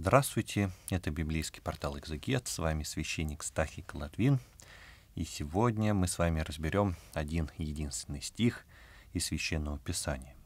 Здравствуйте, это библейский портал «Экзегет», с вами священник Стахий Колотвин, и сегодня мы с вами разберем один единственный стих из Священного Писания.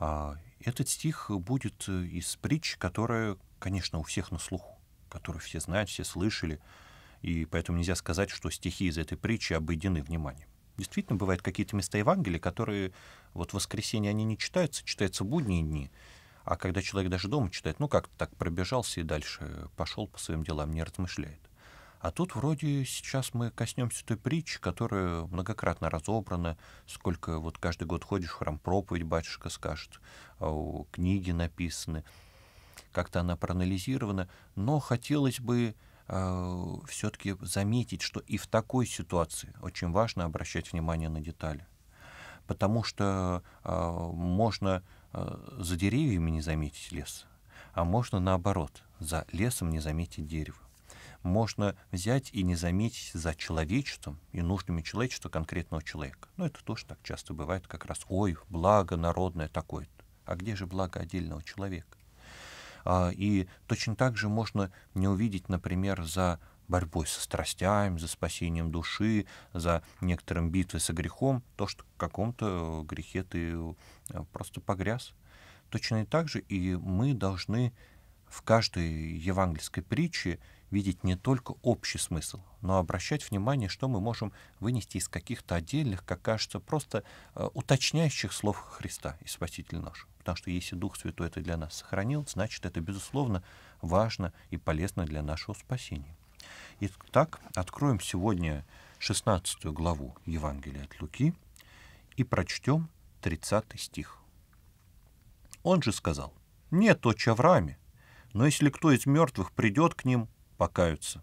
А, этот стих будет э, из притч, которая, конечно, у всех на слуху, которую все знают, все слышали, и поэтому нельзя сказать, что стихи из этой притчи обойдены вниманием. Действительно, бывают какие-то места Евангелия, которые вот в воскресенье они не читаются, читаются будние дни — а когда человек даже дома читает, ну как-то так пробежался и дальше пошел по своим делам, не размышляет. А тут вроде сейчас мы коснемся той притчи, которая многократно разобрана, сколько вот каждый год ходишь в храм проповедь, батюшка скажет, а книги написаны, как-то она проанализирована, но хотелось бы э, все-таки заметить, что и в такой ситуации очень важно обращать внимание на детали, потому что э, можно Э, за деревьями не заметить лес, а можно наоборот, за лесом не заметить дерево. Можно взять и не заметить за человечеством и нуждами человечества конкретного человека. Но ну, это тоже так часто бывает как раз. Ой, благо народное такое-то. А где же благо отдельного человека? А, и точно так же можно не увидеть, например, за борьбой со страстями, за спасением души, за некоторым битвой со грехом, то, что в каком-то э, грехе ты э, просто погряз. Точно и так же и мы должны в каждой евангельской притче видеть не только общий смысл, но обращать внимание, что мы можем вынести из каких-то отдельных, как кажется, просто э, уточняющих слов Христа и Спасителя нашего. Потому что если Дух Святой это для нас сохранил, значит это, безусловно, важно и полезно для нашего спасения. Итак, откроем сегодня 16 главу Евангелия от Луки и прочтем 30 стих. Он же сказал, «Нет, отче Аврааме, но если кто из мертвых придет к ним, покаются».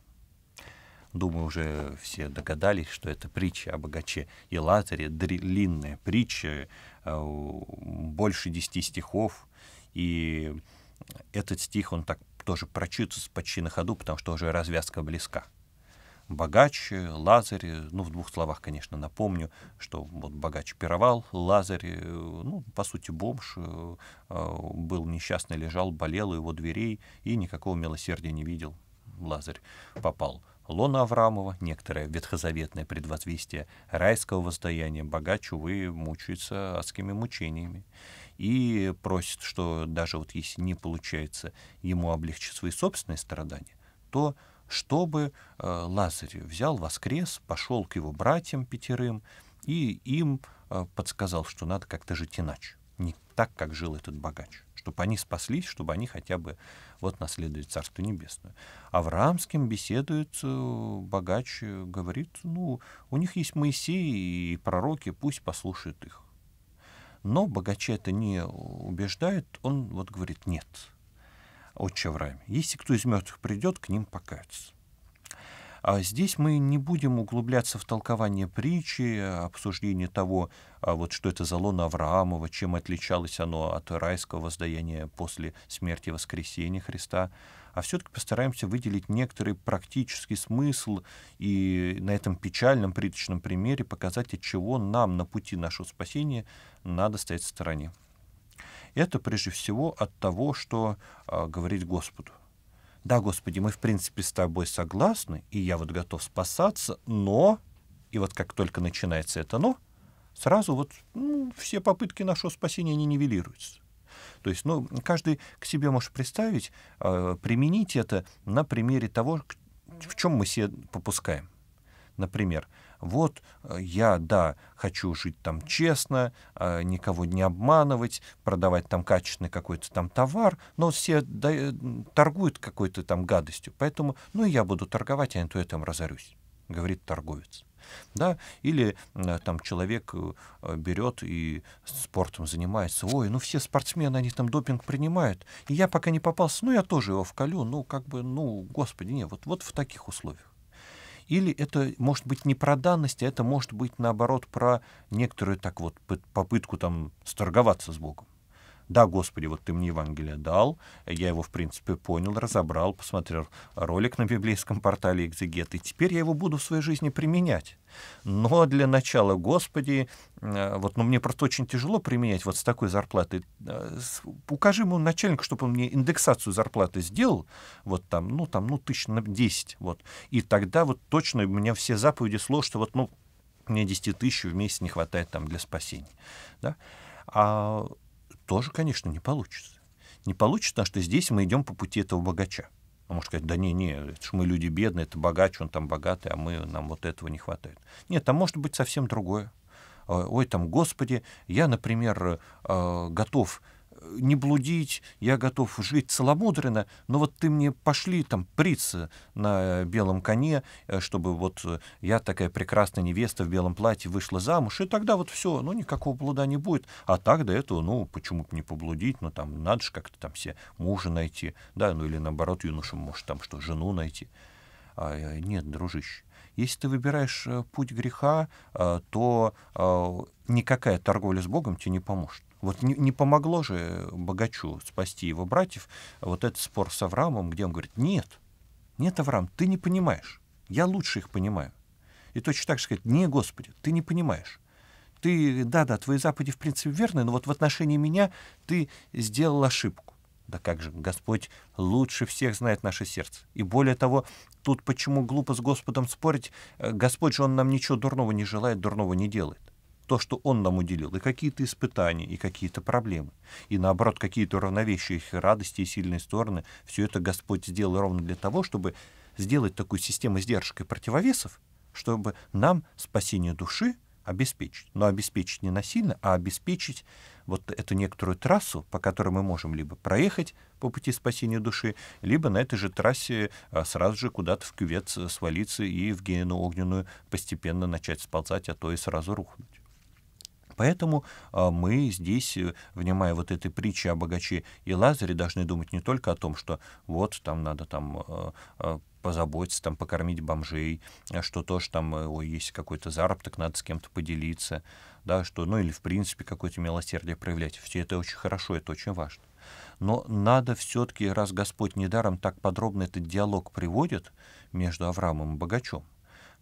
Думаю, уже все догадались, что это притча о богаче и Лазаре, длинная притча, э, больше десяти стихов, и этот стих, он так тоже прочитывается почти на ходу, потому что уже развязка близка. Богач, Лазарь, ну, в двух словах, конечно, напомню, что вот богач пировал, Лазарь, э, ну, по сути, бомж, э, э, был несчастный, лежал, болел у его дверей и никакого милосердия не видел. Лазарь попал лона Аврамова, некоторое ветхозаветное предвозвестие райского воздаяния, богач, увы, мучается адскими мучениями и просит, что даже вот если не получается ему облегчить свои собственные страдания, то чтобы э, Лазарь взял, воскрес, пошел к его братьям пятерым и им э, подсказал, что надо как-то жить иначе, не так, как жил этот богач, чтобы они спаслись, чтобы они хотя бы вот наследовали Царство Небесное. Авраам с кем беседует, э, богач говорит, ну, у них есть Моисей и пророки, пусть послушают их. Но богача это не убеждает, он вот говорит «нет». Отче Авраам, если кто из мертвых придет, к ним покаются. А здесь мы не будем углубляться в толкование притчи, обсуждение того, а вот что это за лоно Авраамова, чем отличалось оно от райского воздаяния после смерти и воскресения Христа. А все-таки постараемся выделить некоторый практический смысл и на этом печальном приточном примере показать, от чего нам на пути нашего спасения надо стоять в стороне. Это прежде всего от того, что а, говорить Господу да, Господи, мы в принципе с тобой согласны, и я вот готов спасаться, но... И вот как только начинается это «но», сразу вот ну, все попытки нашего спасения, они нивелируются. То есть, ну, каждый к себе может представить, э, применить это на примере того, в чем мы себе попускаем. Например, вот э, я, да, хочу жить там честно, э, никого не обманывать, продавать там качественный какой-то там товар, но все э, торгуют какой-то там гадостью, поэтому, ну, я буду торговать, а не то я там разорюсь, говорит торговец. Да? Или там человек берет и спортом занимается. Ой, ну все спортсмены, они там допинг принимают. И я пока не попался, ну я тоже его вколю. Ну как бы, ну, господи, не, вот, вот в таких условиях. Или это может быть не про данность, а это может быть, наоборот, про некоторую так вот попытку там сторговаться с Богом? Да, Господи, вот ты мне Евангелие дал, я его, в принципе, понял, разобрал, посмотрел ролик на библейском портале «Экзегет», и теперь я его буду в своей жизни применять. Но для начала, Господи, э, вот, ну, мне просто очень тяжело применять вот с такой зарплатой. Э, укажи ему начальнику, чтобы он мне индексацию зарплаты сделал, вот там, ну, там, ну, тысяч на 10, вот. И тогда вот точно у меня все заповеди слов, что вот, ну, мне 10 тысяч в месяц не хватает там для спасения. Да? А тоже, конечно, не получится. Не получится, потому что здесь мы идем по пути этого богача. Он а может сказать, да не, не, это же мы люди бедные, это богач, он там богатый, а мы, нам вот этого не хватает. Нет, там может быть совсем другое. А, Ой, там, Господи, я, например, э, готов не блудить, я готов жить целомудренно, но вот ты мне пошли там приться на белом коне, э, чтобы вот э, я такая прекрасная невеста в белом платье вышла замуж, и тогда вот все, ну никакого блуда не будет. А так до этого, ну почему бы не поблудить, ну там надо же как-то там все мужа найти, да, ну или наоборот юношам может там что, жену найти. А, э, нет, дружище, если ты выбираешь путь греха, то никакая торговля с Богом тебе не поможет. Вот не, не помогло же богачу спасти его братьев вот этот спор с Авраамом, где он говорит, нет, нет, Авраам, ты не понимаешь, я лучше их понимаю. И точно так же говорит: не, Господи, ты не понимаешь. Ты, да-да, твои заповеди в принципе верны, но вот в отношении меня ты сделал ошибку. Да как же, Господь лучше всех знает наше сердце. И более того, тут почему глупо с Господом спорить? Э, Господь же, Он нам ничего дурного не желает, дурного не делает то, что он нам уделил, и какие-то испытания, и какие-то проблемы. И наоборот, какие-то равновещающие радости и сильные стороны, все это Господь сделал ровно для того, чтобы сделать такую систему сдержек и противовесов, чтобы нам спасение души обеспечить. Но обеспечить не насильно, а обеспечить вот эту некоторую трассу, по которой мы можем либо проехать по пути спасения души, либо на этой же трассе а, сразу же куда-то в кювет э, свалиться и в гену огненную постепенно начать сползать, а то и сразу рухнуть. Поэтому а, мы здесь, э, внимая вот этой притче о богаче и Лазаре, должны думать не только о том, что вот там надо там э, э, позаботиться, там, покормить бомжей, а что тоже там, о есть какой-то заработок, надо с кем-то поделиться, да, что, ну, или, в принципе, какое-то милосердие проявлять. Все это очень хорошо, это очень важно. Но надо все-таки, раз Господь недаром так подробно этот диалог приводит между Авраамом и богачом,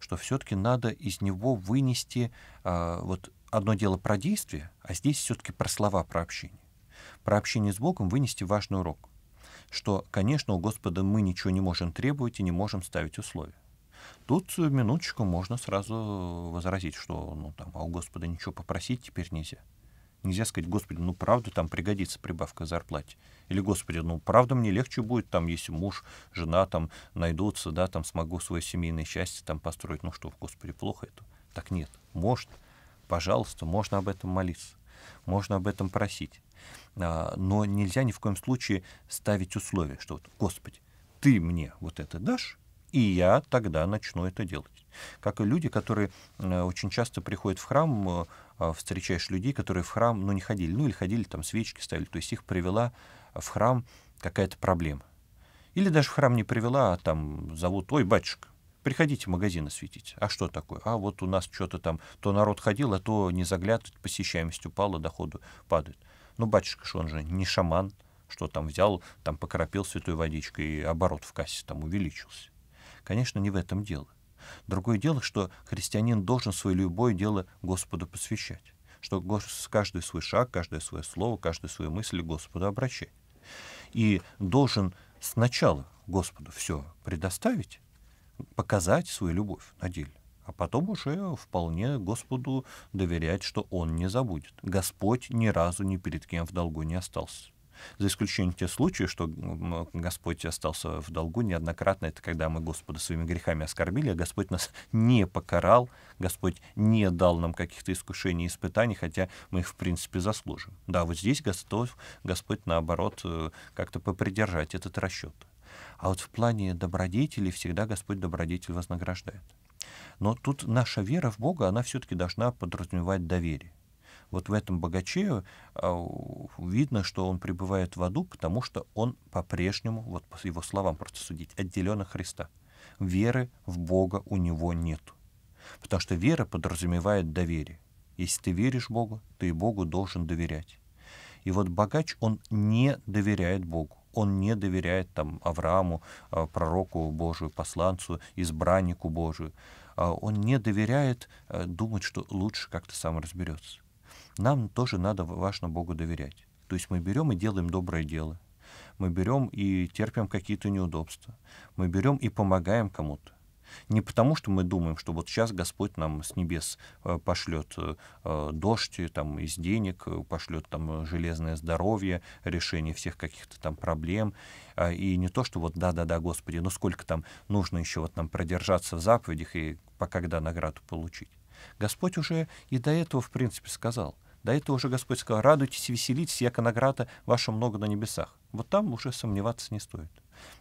что все-таки надо из него вынести а, вот одно дело про действие, а здесь все-таки про слова, про общение. Про общение с Богом вынести важный урок, что, конечно, у Господа мы ничего не можем требовать и не можем ставить условия. Тут э, минуточку можно сразу э, возразить, что ну, там, а у Господа ничего попросить теперь нельзя. Нельзя сказать, Господи, ну правда там пригодится прибавка зарплате. Или, Господи, ну правда мне легче будет, там, если муж, жена там найдутся, да, там смогу свое семейное счастье там построить. Ну что, Господи, плохо это? Так нет, может пожалуйста, можно об этом молиться, можно об этом просить. А, но нельзя ни в коем случае ставить условие, что вот, Господи, ты мне вот это дашь, и я тогда начну это делать. Как и люди, которые э, очень часто приходят в храм, э, а, встречаешь людей, которые в храм, ну, не ходили, ну, или ходили, там, свечки ставили, то есть их привела в храм какая-то проблема. Или даже в храм не привела, а там зовут, ой, батюшка, Приходите в магазины светить. А что такое? А вот у нас что-то там, то народ ходил, а то не заглядывает, посещаемость упала, доходы падают. Ну, батюшка что он же не шаман, что там взял, там покропил святой водичкой, и оборот в кассе там увеличился. Конечно, не в этом дело. Другое дело, что христианин должен свое любое дело Господу посвящать, что каждый свой шаг, каждое свое слово, каждую свою мысль Господу обращать. И должен сначала Господу все предоставить, показать свою любовь на деле а потом уже вполне Господу доверять, что Он не забудет. Господь ни разу ни перед кем в долгу не остался. За исключением тех случаев, что Господь остался в долгу неоднократно, это когда мы Господа своими грехами оскорбили, а Господь нас не покарал, Господь не дал нам каких-то искушений и испытаний, хотя мы их, в принципе, заслужим. Да, вот здесь Господь, Господь наоборот, э, как-то попридержать этот расчет. А вот в плане добродетелей всегда Господь добродетель вознаграждает. Но тут наша вера в Бога, она все-таки должна подразумевать доверие. Вот в этом богаче э, видно, что он пребывает в аду, потому что он по-прежнему, вот по его словам просто судить, отделен от Христа. Веры в Бога у него нет. Потому что вера подразумевает доверие. Если ты веришь Богу, ты и Богу должен доверять. И вот богач, он не доверяет Богу он не доверяет там Аврааму, а, пророку Божию, посланцу, избраннику Божию. А, он не доверяет э, думать, что лучше как-то сам разберется. Нам тоже надо важно Богу доверять. То есть мы берем и делаем доброе дело. Мы берем и терпим какие-то неудобства. Мы берем и помогаем кому-то. Не потому, что мы думаем, что вот сейчас Господь нам с небес э, пошлет э, э, дождь там, из денег, пошлет там железное здоровье, решение всех каких-то там проблем. А, и не то, что вот да-да-да, Господи, ну сколько там нужно еще вот нам продержаться в заповедях и по когда награду получить. Господь уже и до этого, в принципе, сказал — до этого уже Господь сказал, радуйтесь, веселитесь, яко награда ваша много на небесах. Вот там уже сомневаться не стоит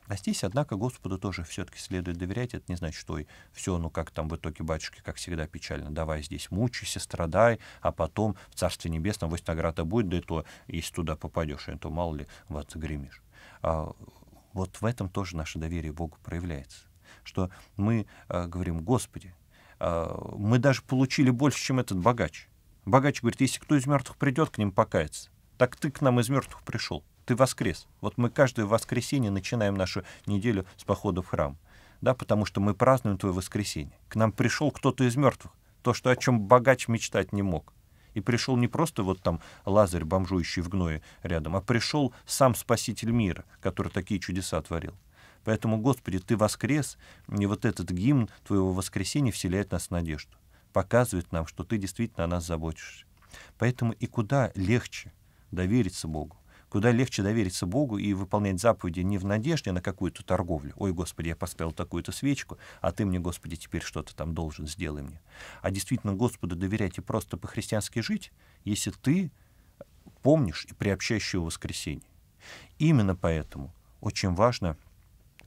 а здесь однако, Господу тоже все-таки следует доверять. Это не значит, что ой, все, ну как там в итоге батюшки, как всегда, печально. Давай здесь мучайся, страдай, а потом в Царстве Небесном вось награда будет, да и то, если туда попадешь, а то мало ли в ад загремишь. А, вот в этом тоже наше доверие Богу проявляется. Что мы а, говорим, Господи, а, мы даже получили больше, чем этот богач. Богач говорит, если кто из мертвых придет к ним покаяться, так ты к нам из мертвых пришел ты воскрес. Вот мы каждое воскресенье начинаем нашу неделю с похода в храм, да, потому что мы празднуем твое воскресенье. К нам пришел кто-то из мертвых, то, что о чем богач мечтать не мог. И пришел не просто вот там Лазарь, бомжующий в гное рядом, а пришел сам Спаситель мира, который такие чудеса творил. Поэтому, Господи, Ты воскрес, и вот этот гимн Твоего воскресения вселяет нас в надежду, показывает нам, что Ты действительно о нас заботишься. Поэтому и куда легче довериться Богу, куда легче довериться Богу и выполнять заповеди не в надежде на какую-то торговлю. «Ой, Господи, я поставил такую-то свечку, а ты мне, Господи, теперь что-то там должен, сделай мне». А действительно Господу доверять и просто по-христиански жить, если ты помнишь и приобщаешь его воскресенье. Именно поэтому очень важно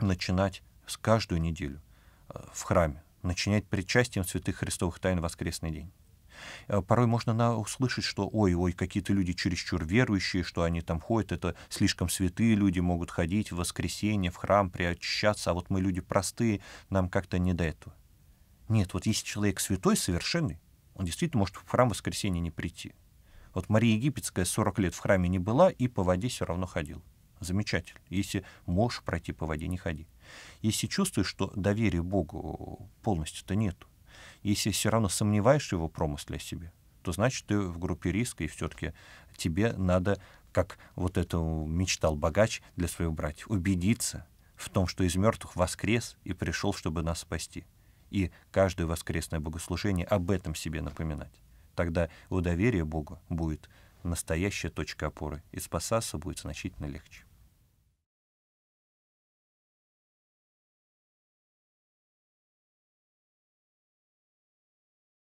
начинать с каждую неделю э, в храме, начинать причастием святых Христовых тайн воскресный день. Э, порой можно на, услышать, что ой-ой, какие-то люди чересчур верующие, что они там ходят, это слишком святые люди могут ходить в воскресенье, в храм, приочищаться, а вот мы люди простые, нам как-то не до этого. Нет, вот если человек святой, совершенный, он действительно может в храм в воскресенье не прийти. Вот Мария Египетская 40 лет в храме не была и по воде все равно ходила. Замечательно. Если можешь пройти по воде, не ходи. Если чувствуешь, что доверия Богу полностью-то нету, если все равно сомневаешься в его промысле о себе, то значит ты в группе риска, и все-таки тебе надо, как вот это мечтал богач для своих братьев, убедиться в том, что из мертвых воскрес и пришел, чтобы нас спасти. И каждое воскресное богослужение об этом себе напоминать. Тогда у доверия Богу будет настоящая точка опоры, и спасаться будет значительно легче.